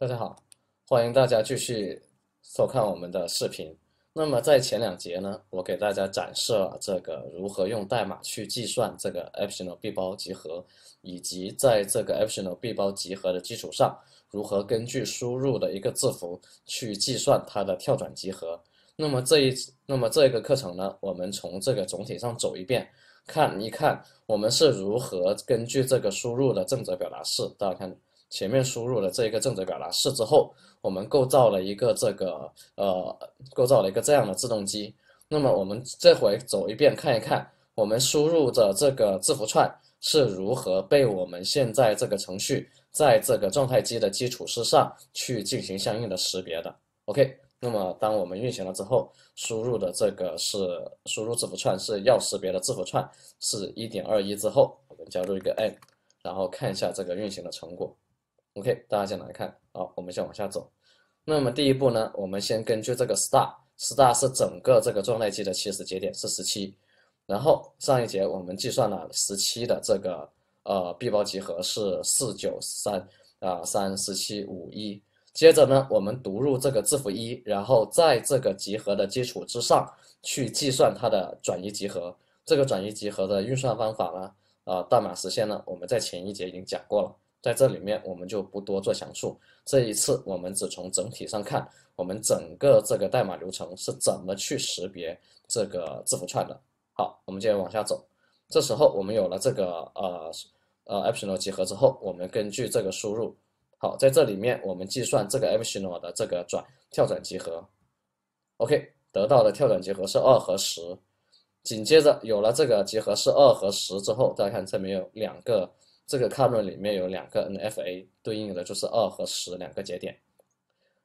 大家好，欢迎大家继续收看我们的视频。那么在前两节呢，我给大家展示了这个如何用代码去计算这个 o p t i o n B 包集合，以及在这个 o p t i o n B 包集合的基础上，如何根据输入的一个字符去计算它的跳转集合。那么这一，那么这个课程呢，我们从这个总体上走一遍，看一看我们是如何根据这个输入的正则表达式，大家看。前面输入了这一个正则表达式之后，我们构造了一个这个呃，构造了一个这样的自动机。那么我们这回走一遍看一看，我们输入的这个字符串是如何被我们现在这个程序在这个状态机的基础之上去进行相应的识别的。OK，那么当我们运行了之后，输入的这个是输入字符串是要识别的字符串是1.21之后，我们加入一个 n，然后看一下这个运行的成果。OK，大家先来看，好，我们先往下走。那么第一步呢，我们先根据这个 s t a r s t a r 是整个这个状态机的起始节点是十七，然后上一节我们计算了十七的这个呃 B 包集合是四九三啊三十七五一，接着呢，我们读入这个字符一，然后在这个集合的基础之上去计算它的转移集合。这个转移集合的运算方法呢，呃，代码实现呢，我们在前一节已经讲过了。在这里面我们就不多做详述。这一次我们只从整体上看，我们整个这个代码流程是怎么去识别这个字符串的。好，我们接着往下走。这时候我们有了这个呃呃 epsilon 集合之后，我们根据这个输入，好，在这里面我们计算这个 epsilon 的这个转跳转集合。OK，得到的跳转集合是二和十。紧接着有了这个集合是二和十之后，再看这面有两个。这个 c 卡 n 里面有两个 NFA，对应的就是二和十两个节点。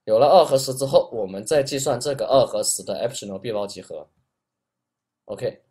有了二和十之后，我们再计算这个二和十的 optional 闭包集合。OK，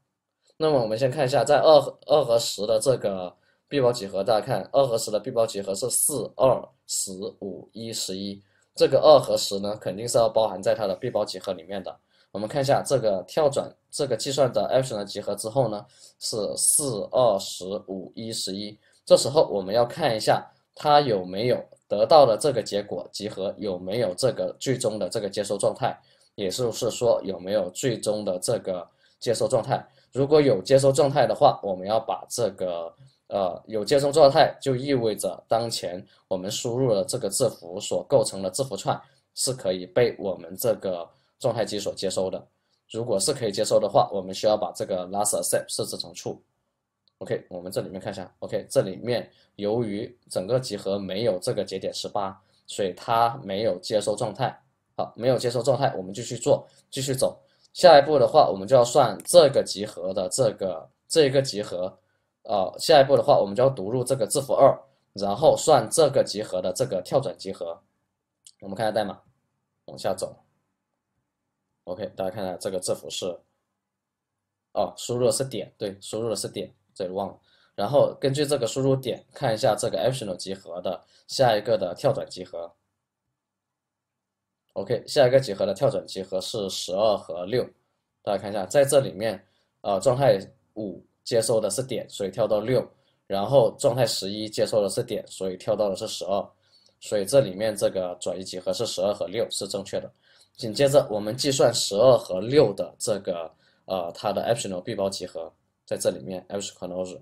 那么我们先看一下在二和二和十的这个闭包集合，大家看二和十的闭包集合是四二十五一十一，这个二和十呢肯定是要包含在它的闭包集合里面的。我们看一下这个跳转这个计算的 o p t i o n 集合之后呢，是四二十五一十一。这时候我们要看一下它有没有得到的这个结果集合有没有这个最终的这个接收状态，也就是说有没有最终的这个接收状态。如果有接收状态的话，我们要把这个呃有接收状态就意味着当前我们输入的这个字符所构成的字符串是可以被我们这个状态机所接收的。如果是可以接收的话，我们需要把这个 last accept 设置成 true。OK，我们这里面看一下。OK，这里面由于整个集合没有这个节点十八，所以它没有接收状态。好，没有接收状态，我们继续做，继续走。下一步的话，我们就要算这个集合的这个这一个集合。呃，下一步的话，我们就要读入这个字符二，然后算这个集合的这个跳转集合。我们看下代码，往下走。OK，大家看一下这个字符是，哦，输入的是点，对，输入的是点。这忘了，然后根据这个输入点看一下这个 optional 集合的下一个的跳转集合。OK，下一个集合的跳转集合是十二和六，大家看一下，在这里面，呃，状态五接收的是点，所以跳到六，然后状态十一接收的是点，所以跳到的是十二，所以这里面这个转移集合是十二和六是正确的。紧接着我们计算十二和六的这个呃它的 optional B 包集合。在这里面 x c l u s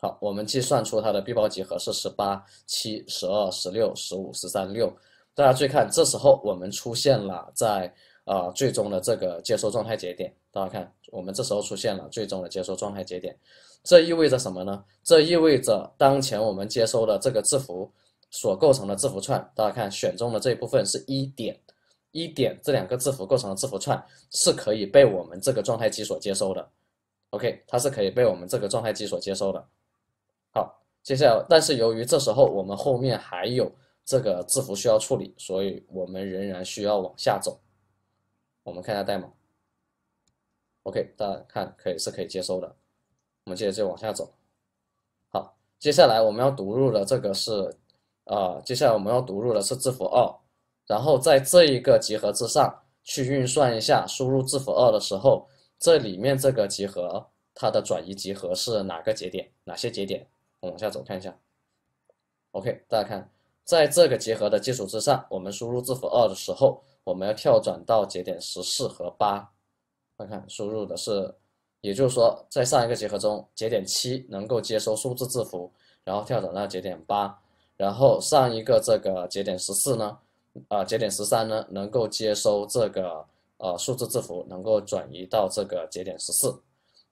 好，我们计算出它的闭包集合是十八、七、十二、十六、十五、十三、六。大家注意看，这时候我们出现了在呃最终的这个接收状态节点。大家看，我们这时候出现了最终的接收状态节点。这意味着什么呢？这意味着当前我们接收的这个字符所构成的字符串，大家看选中的这一部分是一点、一点这两个字符构成的字符串是可以被我们这个状态机所接收的。OK，它是可以被我们这个状态机所接收的。好，接下来，但是由于这时候我们后面还有这个字符需要处理，所以我们仍然需要往下走。我们看一下代码。OK，大家看可以是可以接收的。我们接着就往下走。好，接下来我们要读入的这个是，呃，接下来我们要读入的是字符二，然后在这一个集合之上去运算一下，输入字符二的时候。这里面这个集合，它的转移集合是哪个节点？哪些节点？我往下走看一下。OK，大家看，在这个集合的基础之上，我们输入字符二的时候，我们要跳转到节点十四和八。看看，输入的是，也就是说，在上一个集合中，节点七能够接收数字字符，然后跳转到节点八，然后上一个这个节点十四呢，啊，节点十三呢，能够接收这个。呃，数字字符能够转移到这个节点十四，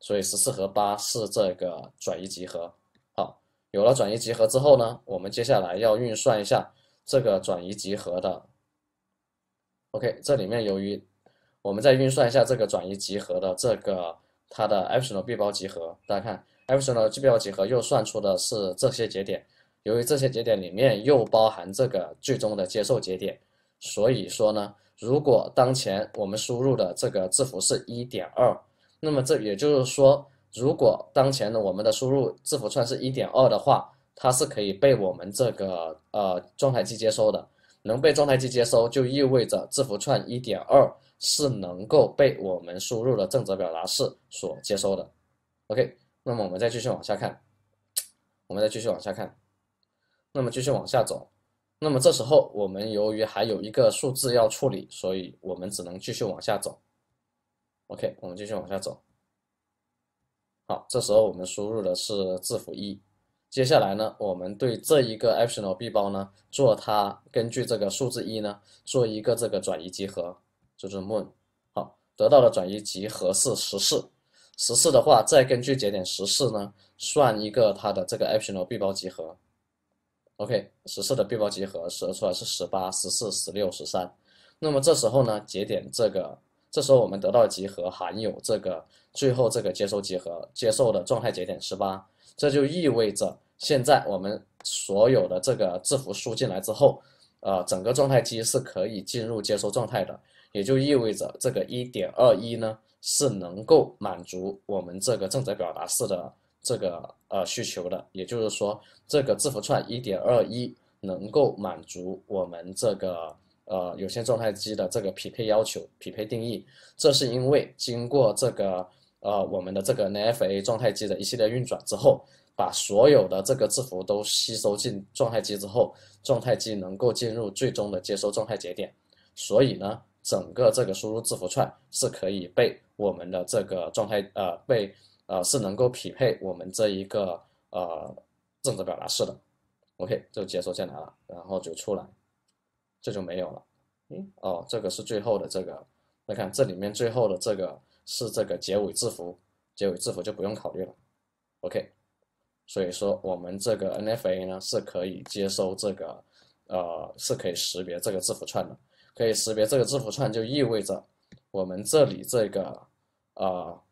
所以十四和八是这个转移集合。好，有了转移集合之后呢，我们接下来要运算一下这个转移集合的。OK，这里面由于我们再运算一下这个转移集合的这个它的 F 型的闭包集合，大家看 F 型的闭包集合又算出的是这些节点，由于这些节点里面又包含这个最终的接受节点。所以说呢，如果当前我们输入的这个字符是1.2，那么这也就是说，如果当前的我们的输入字符串是1.2的话，它是可以被我们这个呃状态机接收的。能被状态机接收，就意味着字符串1.2是能够被我们输入的正则表达式所接收的。OK，那么我们再继续往下看，我们再继续往下看，那么继续往下走。那么这时候，我们由于还有一个数字要处理，所以我们只能继续往下走。OK，我们继续往下走。好，这时候我们输入的是字符一。接下来呢，我们对这一个 optional b 包呢，做它根据这个数字一呢，做一个这个转移集合，就是 m o o n 好，得到的转移集合是十四。十四的话，再根据节点十四呢，算一个它的这个 optional b 包集合。OK，十四的闭包集合得出来是十八、十四、十六、十三。那么这时候呢，节点这个，这时候我们得到集合含有这个最后这个接收集合，接受的状态节点十八。这就意味着现在我们所有的这个字符输进来之后，呃，整个状态机是可以进入接收状态的。也就意味着这个一点二一呢，是能够满足我们这个正则表达式的。这个呃需求的，也就是说，这个字符串一点二一能够满足我们这个呃有线状态机的这个匹配要求、匹配定义。这是因为经过这个呃我们的这个 NFA 状态机的一系列运转之后，把所有的这个字符都吸收进状态机之后，状态机能够进入最终的接收状态节点。所以呢，整个这个输入字符串是可以被我们的这个状态呃被。呃，是能够匹配我们这一个呃正则表达式的，OK 就接收进来了，然后就出来，这就没有了。哎，哦，这个是最后的这个，那看这里面最后的这个是这个结尾字符，结尾字符就不用考虑了。OK，所以说我们这个 NFA 呢是可以接收这个，呃，是可以识别这个字符串的，可以识别这个字符串就意味着我们这里这个呃。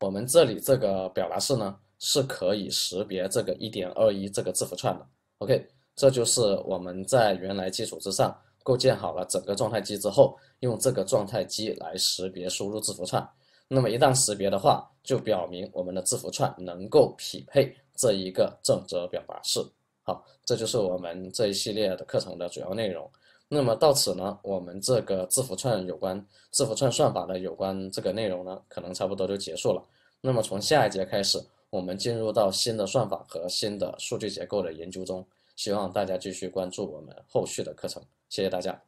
我们这里这个表达式呢，是可以识别这个一点二一这个字符串的。OK，这就是我们在原来基础之上构建好了整个状态机之后，用这个状态机来识别输入字符串。那么一旦识别的话，就表明我们的字符串能够匹配这一个正则表达式。好，这就是我们这一系列的课程的主要内容。那么到此呢，我们这个字符串有关字符串算法的有关这个内容呢，可能差不多就结束了。那么从下一节开始，我们进入到新的算法和新的数据结构的研究中。希望大家继续关注我们后续的课程。谢谢大家。